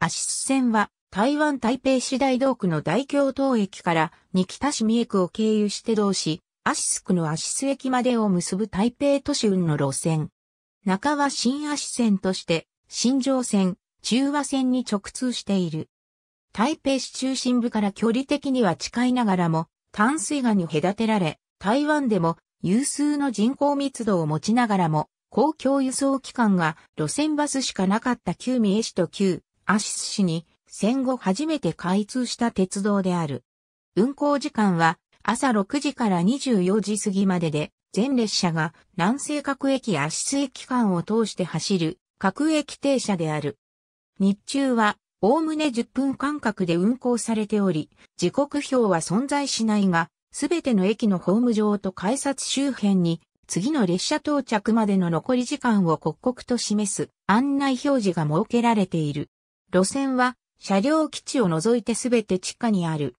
アシス線は台湾台北市大道区の大京東駅から二北市三重区を経由して同市、アシス区のアシス駅までを結ぶ台北都市運の路線。中は新アシ線として、新城線、中和線に直通している。台北市中心部から距離的には近いながらも、淡水河に隔てられ、台湾でも有数の人口密度を持ちながらも、公共輸送機関が路線バスしかなかった旧三重市と旧アシス市に戦後初めて開通した鉄道である。運行時間は朝6時から24時過ぎまでで、全列車が南西各駅アシス駅間を通して走る各駅停車である。日中はおおむね10分間隔で運行されており、時刻表は存在しないが、すべての駅のホーム上と改札周辺に、次の列車到着までの残り時間を刻々と示す案内表示が設けられている。路線は車両基地を除いてすべて地下にある。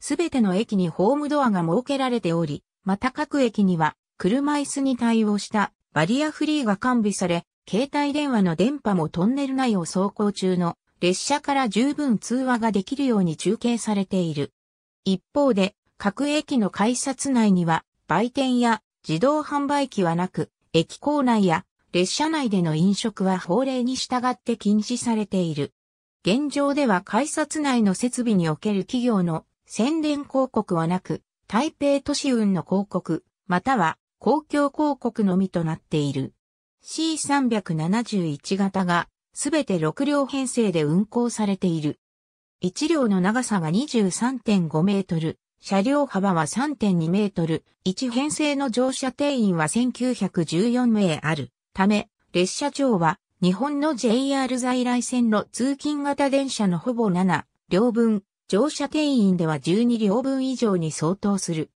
すべての駅にホームドアが設けられており、また各駅には車椅子に対応したバリアフリーが完備され、携帯電話の電波もトンネル内を走行中の列車から十分通話ができるように中継されている。一方で、各駅の改札内には売店や自動販売機はなく、駅構内や列車内での飲食は法令に従って禁止されている。現状では改札内の設備における企業の宣伝広告はなく、台北都市運の広告、または公共広告のみとなっている。C371 型がすべて6両編成で運行されている。1両の長さは23.5メートル、車両幅は3.2メートル、1編成の乗車定員は1914名あるため、列車長は日本の JR 在来線の通勤型電車のほぼ7両分、乗車定員では12両分以上に相当する。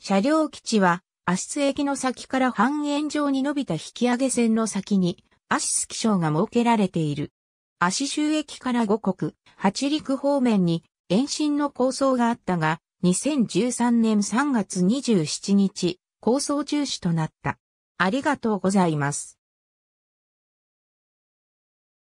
車両基地は、アシス駅の先から半円状に伸びた引き上げ線の先に、アシス気象が設けられている。アシ州駅から五国、八陸方面に延伸の構想があったが、2013年3月27日、構想中止となった。ありがとうございます。